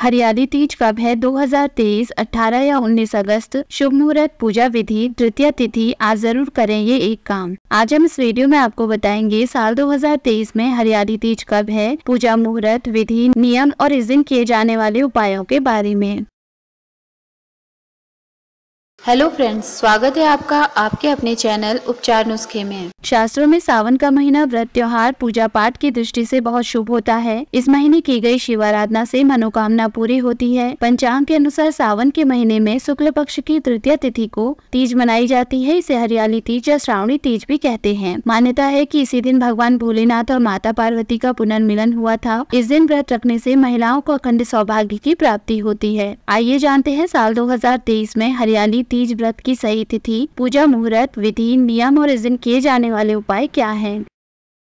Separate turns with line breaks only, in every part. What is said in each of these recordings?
हरियाली तीज कब है 2023 18 या 19 अगस्त शुभ मुहूर्त पूजा विधि तृतीय तिथि आज जरूर करें ये एक काम आज हम इस वीडियो में आपको बताएंगे साल 2023 में हरियाली तीज कब है पूजा मुहूर्त विधि नियम और इस दिन किए जाने वाले उपायों के बारे में हेलो फ्रेंड्स स्वागत है आपका आपके अपने चैनल उपचार नुस्खे में शास्त्रों में सावन का महीना व्रत त्योहार पूजा पाठ की दृष्टि से बहुत शुभ होता है इस महीने की गई शिव आराधना से मनोकामना पूरी होती है पंचांग के अनुसार सावन के महीने में शुक्ल पक्ष की तृतीय तिथि को तीज मनाई जाती है इसे हरियाली तीज या श्रावणी तीज भी कहते हैं मान्यता है की इसी दिन भगवान भोलेनाथ और माता पार्वती का पुनर्मिलन हुआ था इस दिन व्रत रखने ऐसी महिलाओं को अखंड सौभाग्य की प्राप्ति होती है आइए जानते हैं साल दो में हरियाली तीज व्रत की सही तिथि पूजा मुहूर्त विधि नियम और इस दिन किए जाने वाले उपाय क्या हैं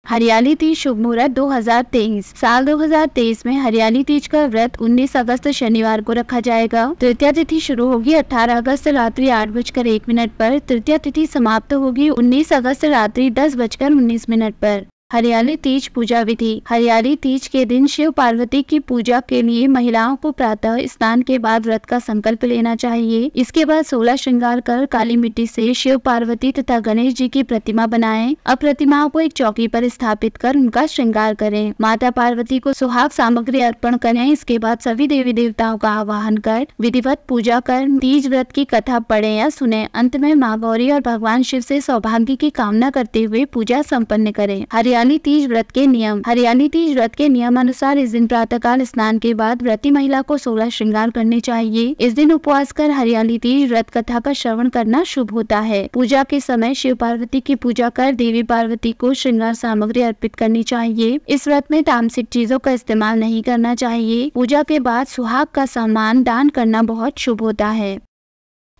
हरियाली तीज शुभ मुहूर्त 2023 साल 2023 में हरियाली तीज का व्रत 19 अगस्त शनिवार को रखा जाएगा तृतीय तिथि शुरू होगी 18 अगस्त रात्रि आठ बजकर एक मिनट पर तृतीय तिथि समाप्त होगी 19 अगस्त रात्रि दस बजकर उन्नीस मिनट पर हरियाली तीज पूजा विधि हरियाली तीज के दिन शिव पार्वती की पूजा के लिए महिलाओं को प्रातः स्नान के बाद व्रत का संकल्प लेना चाहिए इसके बाद सोलह श्रृंगार कर काली मिट्टी से शिव पार्वती तथा गणेश जी की प्रतिमा बनाएं और प्रतिमाओं को एक चौकी पर स्थापित कर उनका श्रृंगार करें माता पार्वती को सुहाग सामग्री अर्पण करें इसके बाद सभी देवी देवताओं का आवाहन कर विधिवत पूजा कर तीज व्रत की कथा पढ़े या सुने अंत में माँ गौरी और भगवान शिव ऐसी सौभाग्य की कामना करते हुए पूजा सम्पन्न करें हरियाणा हरियाली तीज व्रत के नियम हरियाली तीज व्रत के नियम अनुसार इस दिन प्रातःकाल स्नान के बाद व्रती महिला को सोलह श्रृंगार करने चाहिए इस दिन उपवास कर हरियाली तीज व्रत कथा का श्रवण करना शुभ होता है पूजा के समय शिव पार्वती की पूजा कर देवी पार्वती को श्रृंगार सामग्री अर्पित करनी चाहिए इस व्रत में तामसिक चीजों का इस्तेमाल नहीं करना चाहिए पूजा के बाद सुहाग का सामान दान करना बहुत शुभ होता है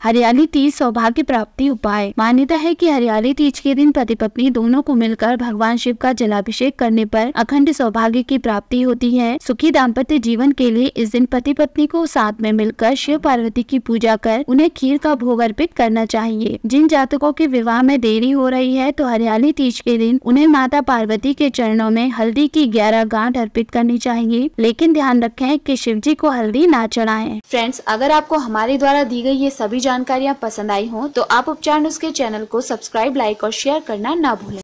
हरियाली तीज सौभाग्य प्राप्ति उपाय मान्यता है कि हरियाली तीज के दिन पति पत्नी दोनों को मिलकर भगवान शिव का जलाभिषेक करने पर अखंड सौभाग्य की प्राप्ति होती है सुखी दाम्पत्य जीवन के लिए इस दिन पति पत्नी को साथ में मिलकर शिव पार्वती की पूजा कर उन्हें खीर का भोग अर्पित करना चाहिए जिन जातकों के विवाह में देरी हो रही है तो हरियाली तीज के दिन उन्हें माता पार्वती के चरणों में हल्दी की ग्यारह गांठ अर्पित करनी चाहिए लेकिन ध्यान रखें कि शिव जी को हल्दी ना चढ़ाएं। फ्रेंड्स अगर आपको हमारे द्वारा दी गई ये सभी जानकारियाँ पसंद आई हों तो आप उपचार नुस्खे चैनल को सब्सक्राइब लाइक और शेयर करना ना भूलें